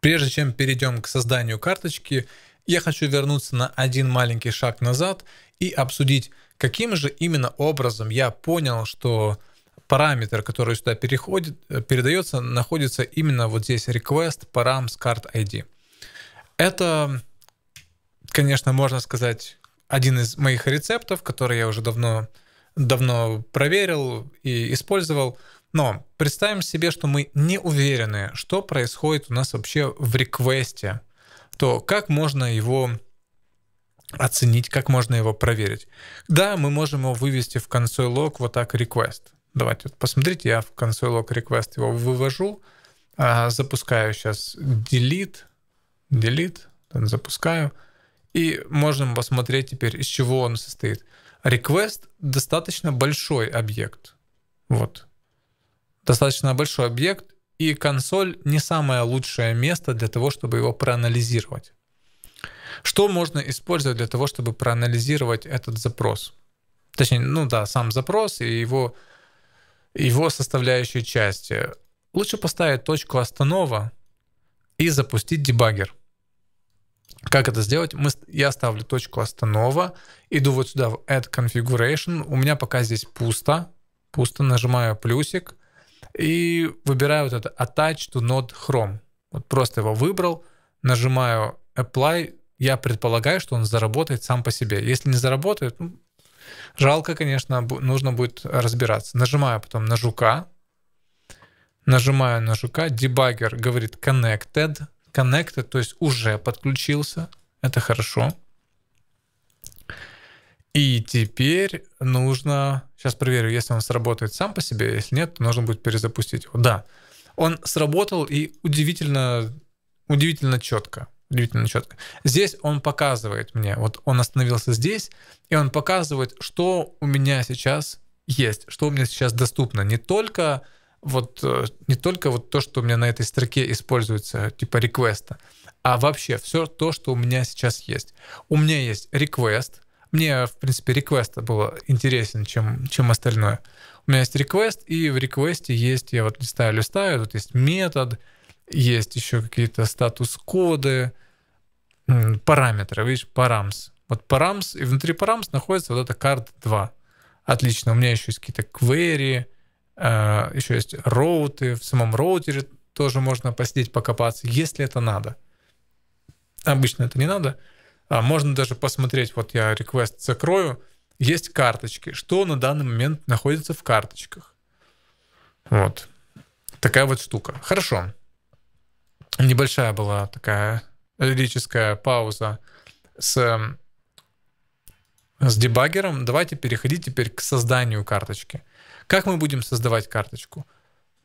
Прежде чем перейдем к созданию карточки, я хочу вернуться на один маленький шаг назад и обсудить, каким же именно образом я понял, что параметр, который сюда переходит, э, передается, находится именно вот здесь request param card ID. Это, конечно, можно сказать, один из моих рецептов, который я уже давно, давно проверил и использовал – но представим себе, что мы не уверены, что происходит у нас вообще в реквесте, то как можно его оценить, как можно его проверить. Да, мы можем его вывести в консоль-лог вот так request. Давайте вот посмотрите, я в консоль-лог request его вывожу, а, запускаю сейчас delete, delete, запускаю, и можем посмотреть теперь, из чего он состоит. Request достаточно большой объект. Вот, достаточно большой объект, и консоль не самое лучшее место для того, чтобы его проанализировать. Что можно использовать для того, чтобы проанализировать этот запрос? Точнее, ну да, сам запрос и его, его составляющие части. Лучше поставить точку останова и запустить дебаггер. Как это сделать? Мы, я ставлю точку останова, иду вот сюда в Add Configuration, у меня пока здесь пусто, пусто, нажимаю плюсик – и выбираю вот это Attach to Node Chrome. Вот просто его выбрал, нажимаю Apply, я предполагаю, что он заработает сам по себе. Если не заработает, ну, жалко, конечно, нужно будет разбираться. Нажимаю потом на жука, нажимаю на жука, дебаггер говорит connected, connected, то есть уже подключился, это хорошо. И теперь нужно... Сейчас проверю, если он сработает сам по себе, если нет, то нужно будет перезапустить его. Да, он сработал и удивительно, удивительно четко. Удивительно четко. Здесь он показывает мне, вот он остановился здесь, и он показывает, что у меня сейчас есть, что у меня сейчас доступно. Не только вот, э, не только вот то, что у меня на этой строке используется, типа реквеста, а вообще все то, что у меня сейчас есть. У меня есть реквест, мне, в принципе, реквест было интересен, чем, чем остальное. У меня есть реквест, и в реквесте есть, я вот листаю, листаю, тут есть метод, есть еще какие-то статус-коды, параметры, видишь, парамс. Вот парамс, и внутри парамс находится вот эта карта 2. Отлично, у меня еще есть какие-то query, э, еще есть роуты, в самом роутере тоже можно посидеть, покопаться, если это надо. Обычно это не надо, а можно даже посмотреть, вот я реквест закрою, есть карточки, что на данный момент находится в карточках. Вот. Такая вот штука. Хорошо. Небольшая была такая лирическая пауза с, с дебаггером. Давайте переходить теперь к созданию карточки. Как мы будем создавать карточку?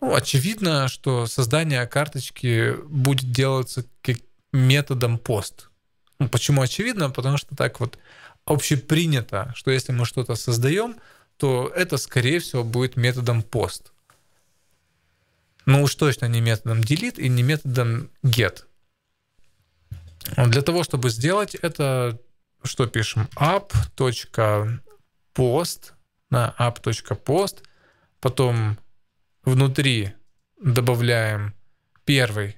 Ну, очевидно, что создание карточки будет делаться методом пост. Ну Почему очевидно? Потому что так вот общепринято, что если мы что-то создаем, то это, скорее всего, будет методом пост. Ну уж точно не методом delete и не методом get. Для того, чтобы сделать это, что пишем? app.post на app.post, потом внутри добавляем первый,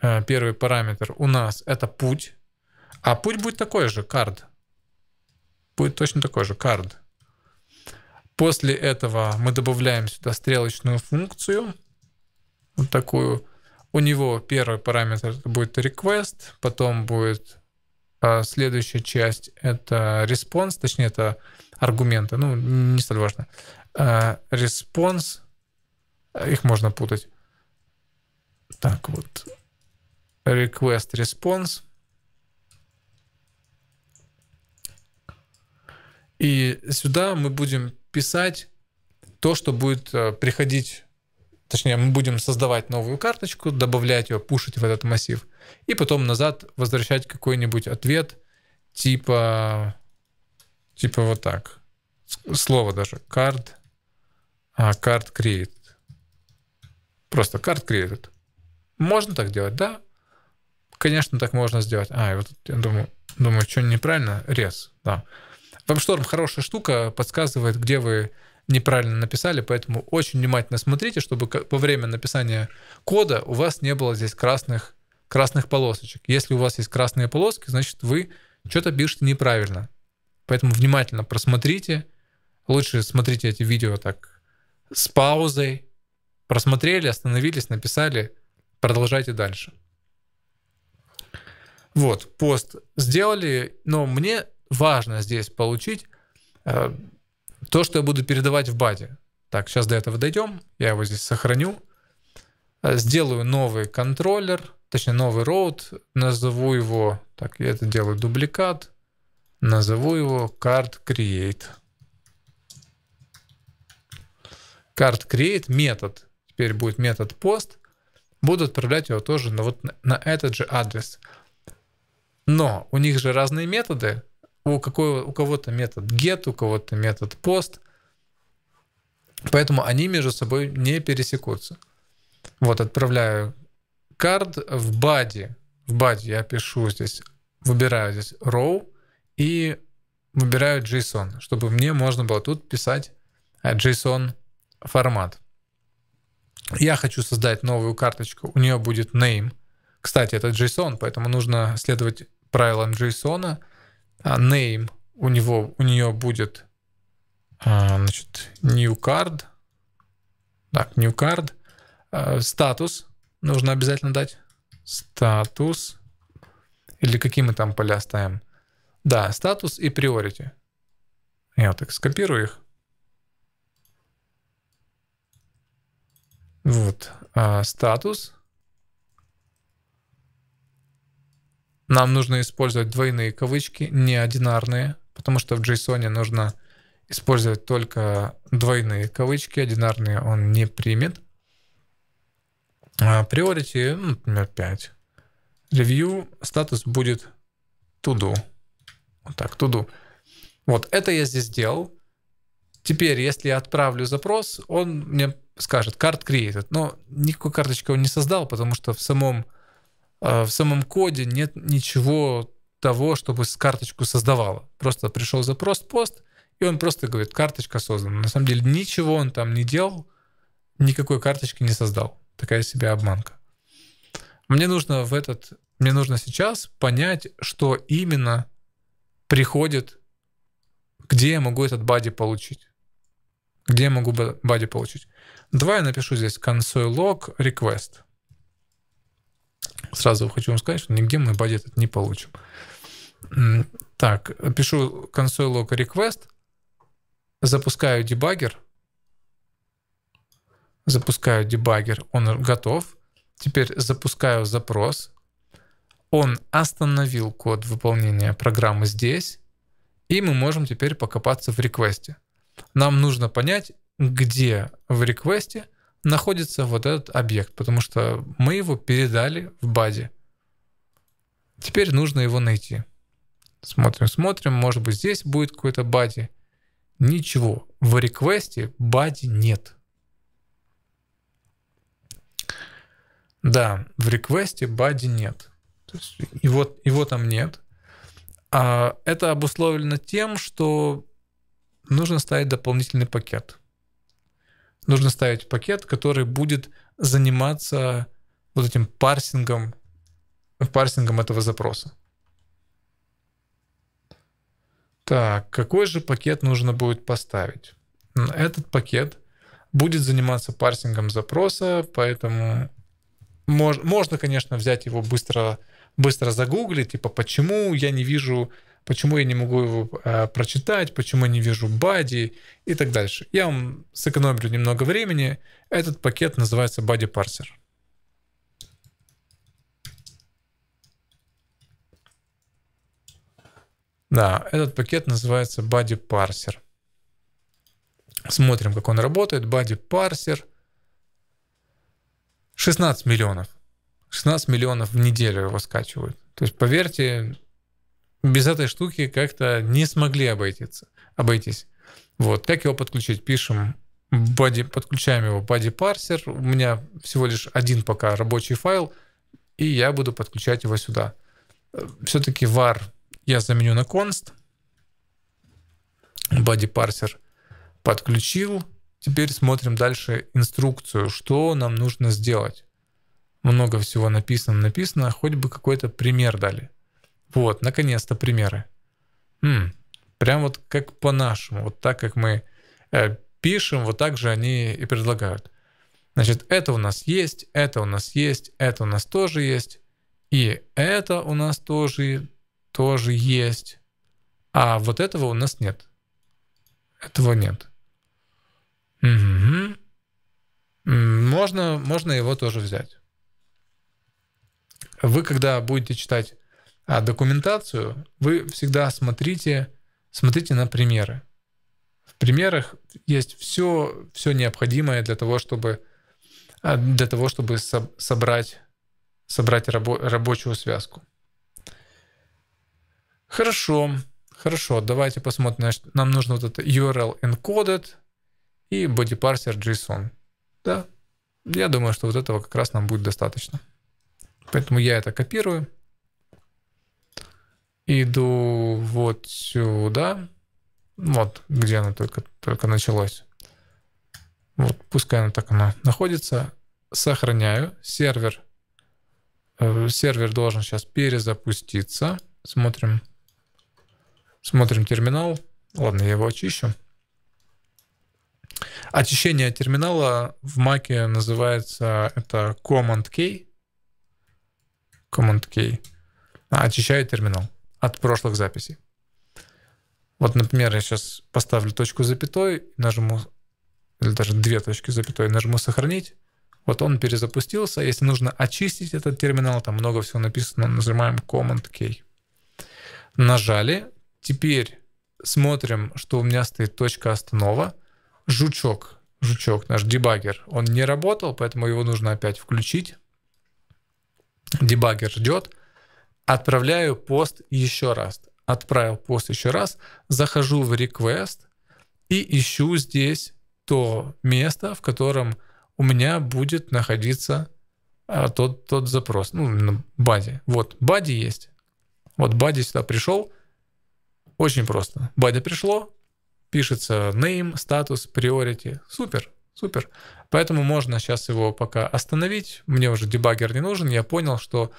э, первый параметр у нас это путь, а путь будет такой же, кард. Будет точно такой же, кард. После этого мы добавляем сюда стрелочную функцию, вот такую. У него первый параметр будет request, потом будет а, следующая часть это response, точнее это аргументы, ну не столь важно. А, response, их можно путать. Так вот, request, response. И сюда мы будем писать то, что будет э, приходить, точнее, мы будем создавать новую карточку, добавлять ее, пушить в этот массив, и потом назад возвращать какой-нибудь ответ типа, типа вот так. Слово даже. Card, а, card create. Просто card create Можно так делать, да? Конечно, так можно сделать. А, я вот я думаю, думаю, что неправильно? Рез, да. WebStorm хорошая штука, подсказывает, где вы неправильно написали, поэтому очень внимательно смотрите, чтобы во время написания кода у вас не было здесь красных, красных полосочек. Если у вас есть красные полоски, значит, вы что-то пишете неправильно. Поэтому внимательно просмотрите. Лучше смотрите эти видео так с паузой. Просмотрели, остановились, написали, продолжайте дальше. Вот, пост сделали, но мне важно здесь получить, э, то, что я буду передавать в баде. Так, сейчас до этого дойдем. Я его здесь сохраню. Э, сделаю новый контроллер, точнее новый роут, Назову его, так, я это делаю дубликат. Назову его card create. Card create метод. Теперь будет метод post. Буду отправлять его тоже на, вот на этот же адрес. Но у них же разные методы у, какой, у кого-то метод get, у кого-то метод post. Поэтому они между собой не пересекутся. Вот отправляю card в body. В body я пишу здесь, выбираю здесь row и выбираю JSON, чтобы мне можно было тут писать э, JSON формат. Я хочу создать новую карточку, у нее будет name. Кстати, это JSON, поэтому нужно следовать правилам JSON, а, name у него, у нее будет а, значит, new card. Так, new card. А, статус нужно обязательно дать. Статус. Или какие мы там поля ставим. Да, статус и priority. Я вот так скопирую их. Вот. А, статус. Нам нужно использовать двойные кавычки, не одинарные, потому что в JSON нужно использовать только двойные кавычки, одинарные он не примет. Priority, а, ну, например, 5. Review статус будет to do. Вот так, to do. Вот это я здесь сделал. Теперь, если я отправлю запрос, он мне скажет card created. Но никакой карточки он не создал, потому что в самом а, в самом коде нет ничего того, чтобы карточку создавала. Просто пришел запрос пост, и он просто говорит, карточка создана. На самом деле ничего он там не делал, никакой карточки не создал. Такая себе обманка. Мне нужно в этот, мне нужно сейчас понять, что именно приходит, где я могу этот бади получить. Где я могу бади получить? Давай я напишу здесь console log request. Сразу хочу вам сказать, что нигде мы body этот не получим. Так, пишу консоль лока request, запускаю дебагер, запускаю дебагер, он готов. Теперь запускаю запрос, он остановил код выполнения программы здесь, и мы можем теперь покопаться в реквесте. Нам нужно понять, где в реквесте находится вот этот объект, потому что мы его передали в баде. Теперь нужно его найти. Смотрим, смотрим, может быть здесь будет какой-то бади. Ничего, в реквесте бади нет. Да, в реквесте бади нет. То есть его, его там нет. А это обусловлено тем, что нужно ставить дополнительный пакет нужно ставить пакет, который будет заниматься вот этим парсингом, парсингом этого запроса. Так, какой же пакет нужно будет поставить? Этот пакет будет заниматься парсингом запроса, поэтому мож, можно, конечно, взять его быстро, быстро загуглить, типа, почему я не вижу почему я не могу его э, прочитать, почему я не вижу бади и так дальше. Я вам сэкономлю немного времени. Этот пакет называется body parser. Да, этот пакет называется body parser. Смотрим, как он работает. Body parser 16 миллионов. 16 миллионов в неделю его скачивают. То есть, поверьте, без этой штуки как-то не смогли обойтись. обойтись. Вот. Как его подключить? Пишем body, подключаем его body parser. У меня всего лишь один пока рабочий файл, и я буду подключать его сюда. Все-таки var я заменю на const. Body parser подключил. Теперь смотрим дальше инструкцию, что нам нужно сделать. Много всего написано, написано, хоть бы какой-то пример дали. Вот, наконец-то примеры. М, прям вот как по-нашему, вот так, как мы э, пишем, вот так же они и предлагают. Значит, это у нас есть, это у нас есть, это у нас тоже есть, и это у нас тоже, тоже есть, а вот этого у нас нет. Этого нет. Угу. Можно, можно его тоже взять. Вы, когда будете читать а документацию вы всегда смотрите, смотрите на примеры. В примерах есть все, все необходимое для того, чтобы, а, для того, чтобы собрать, собрать рабо рабочую связку. Хорошо, хорошо, давайте посмотрим. Нам нужно вот это URL encoded и body parser JSON. Да, я думаю, что вот этого как раз нам будет достаточно. Поэтому я это копирую. Иду вот сюда. Вот, где она только, только началась. Вот, пускай она так она находится. Сохраняю. Сервер. Э, сервер должен сейчас перезапуститься. Смотрим. Смотрим терминал. Ладно, я его очищу. Очищение терминала в маке называется это Command K. Command K. А, Очищаю терминал от прошлых записей. Вот, например, я сейчас поставлю точку запятой, нажму, или даже две точки запятой, нажму «Сохранить». Вот он перезапустился. Если нужно очистить этот терминал, там много всего написано, нажимаем Command-K. Нажали. Теперь смотрим, что у меня стоит точка останова. Жучок, жучок, наш дебагер, он не работал, поэтому его нужно опять включить. Дебагер ждет. Отправляю пост еще раз. Отправил пост еще раз. Захожу в request и ищу здесь то место, в котором у меня будет находиться а, тот, тот запрос. Ну, на баде. Вот, бади есть. Вот бади сюда пришел. Очень просто. Бади пришло, пишется name, статус, priority. Супер, супер. Поэтому можно сейчас его пока остановить. Мне уже дебагер не нужен. Я понял, что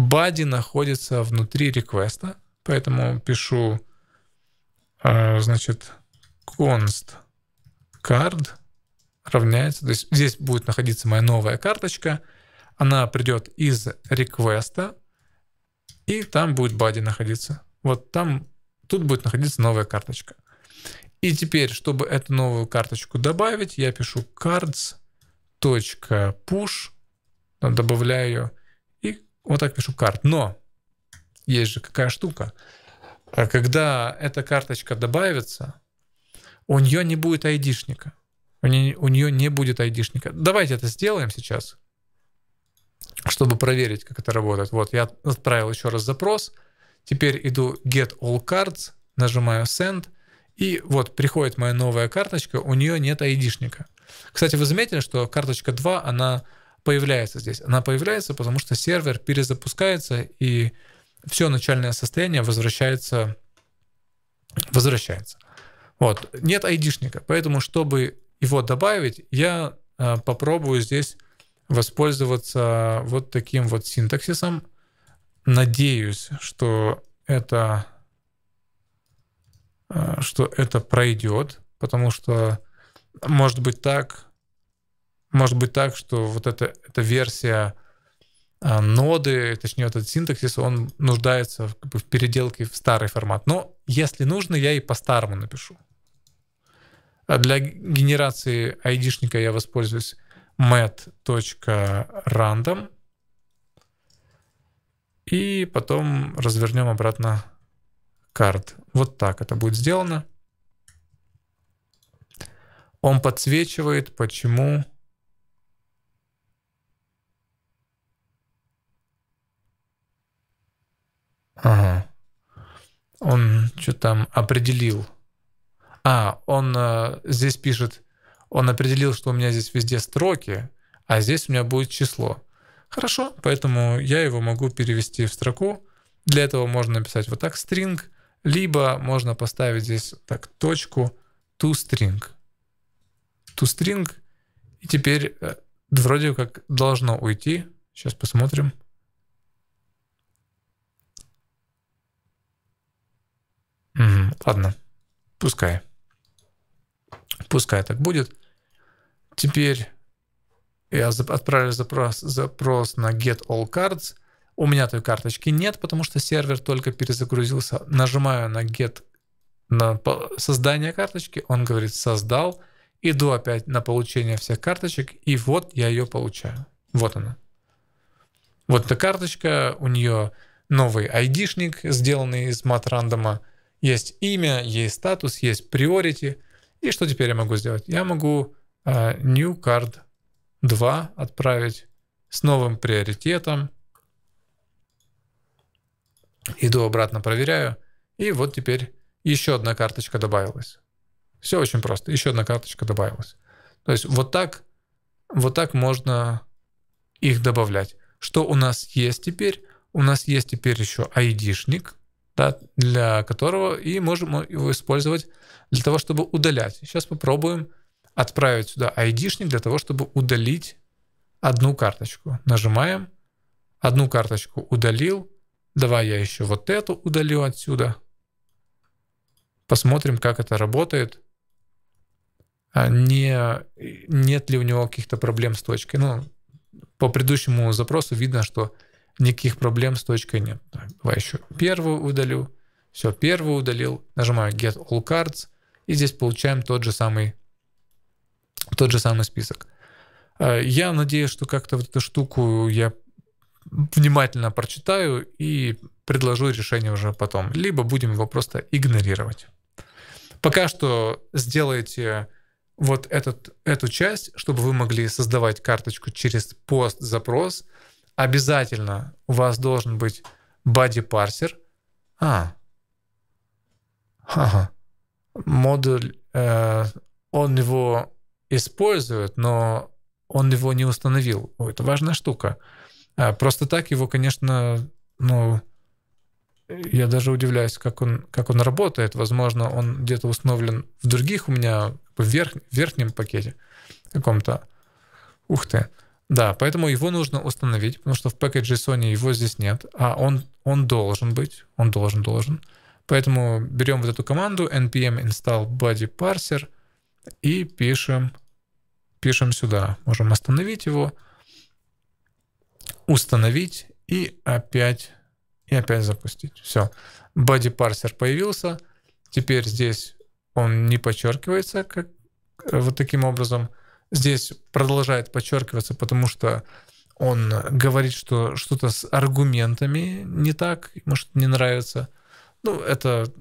Бади находится внутри реквеста, поэтому пишу, э, значит, const card равняется, то есть здесь будет находиться моя новая карточка, она придет из реквеста, и там будет бади находиться. Вот там, тут будет находиться новая карточка. И теперь, чтобы эту новую карточку добавить, я пишу cards.push, добавляю ее вот так пишу карт. Но есть же какая штука. Э, когда эта карточка добавится, у нее не будет айдишника. У нее, у нее не будет айдишника. Давайте это сделаем сейчас, чтобы проверить, как это работает. Вот, я отправил еще раз запрос. Теперь иду Get All Cards, нажимаю Send, и вот приходит моя новая карточка, у нее нет айдишника. Кстати, вы заметили, что карточка 2, она появляется здесь. Она появляется, потому что сервер перезапускается, и все начальное состояние возвращается. возвращается. Вот. Нет айдишника, поэтому, чтобы его добавить, я э, попробую здесь воспользоваться вот таким вот синтаксисом. Надеюсь, что это, э, что это пройдет, потому что может быть так, может быть так, что вот эта, эта версия а, ноды, точнее, этот синтаксис, он нуждается в, как бы, в переделке в старый формат. Но если нужно, я и по-старому напишу. А для генерации айдишника я воспользуюсь mat.random и потом развернем обратно карт. Вот так это будет сделано. Он подсвечивает, почему Ага. Он что там определил? А, он э, здесь пишет, он определил, что у меня здесь везде строки, а здесь у меня будет число. Хорошо, поэтому я его могу перевести в строку. Для этого можно написать вот так string, либо можно поставить здесь так точку toString. toString. И теперь э, вроде как должно уйти. Сейчас посмотрим. Ладно, пускай. Пускай так будет. Теперь я отправлю запрос, запрос на get all cards. У меня той карточки нет, потому что сервер только перезагрузился. Нажимаю на get на создание карточки, он говорит создал. Иду опять на получение всех карточек, и вот я ее получаю. Вот она. Вот эта карточка, у нее новый айдишник, сделанный из мат-рандома. Есть имя, есть статус, есть priority. И что теперь я могу сделать? Я могу э, new card 2 отправить с новым приоритетом. Иду обратно, проверяю. И вот теперь еще одна карточка добавилась. Все очень просто. Еще одна карточка добавилась. То есть вот так, вот так можно их добавлять. Что у нас есть теперь? У нас есть теперь еще ID-шник да, для которого и можем его использовать для того, чтобы удалять. Сейчас попробуем отправить сюда ID-шник для того, чтобы удалить одну карточку. Нажимаем, одну карточку удалил, давай я еще вот эту удалю отсюда. Посмотрим, как это работает. А не, нет ли у него каких-то проблем с точкой. Ну, по предыдущему запросу видно, что никаких проблем с точкой нет. Так, давай еще первую удалю. Все, первую удалил. Нажимаю Get All Cards. И здесь получаем тот же самый, тот же самый список. Э, я надеюсь, что как-то вот эту штуку я внимательно прочитаю и предложу решение уже потом. Либо будем его просто игнорировать. Пока что сделайте вот этот, эту часть, чтобы вы могли создавать карточку через пост-запрос – обязательно у вас должен быть body парсер. А, ага. модуль, э, он его использует, но он его не установил. Это важная штука. А, просто так его, конечно, ну, я даже удивляюсь, как он, как он работает. Возможно, он где-то установлен в других у меня в верх, верхнем пакете каком-то. Ух ты. Да, поэтому его нужно установить, потому что в пэкэдже Sony его здесь нет, а он, он должен быть, он должен, должен. Поэтому берем вот эту команду npm install body parser и пишем, пишем сюда. Можем остановить его, установить и опять, и опять запустить. Все, body parser появился. Теперь здесь он не подчеркивается как, э, вот таким образом – здесь продолжает подчеркиваться, потому что он говорит, что что-то с аргументами не так, может не нравится. Ну, это,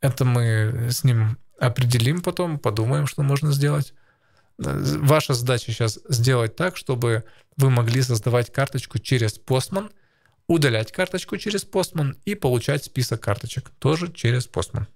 это мы с ним определим потом, подумаем, что можно сделать. Ваша задача сейчас сделать так, чтобы вы могли создавать карточку через Postman, удалять карточку через Postman и получать список карточек тоже через Postman.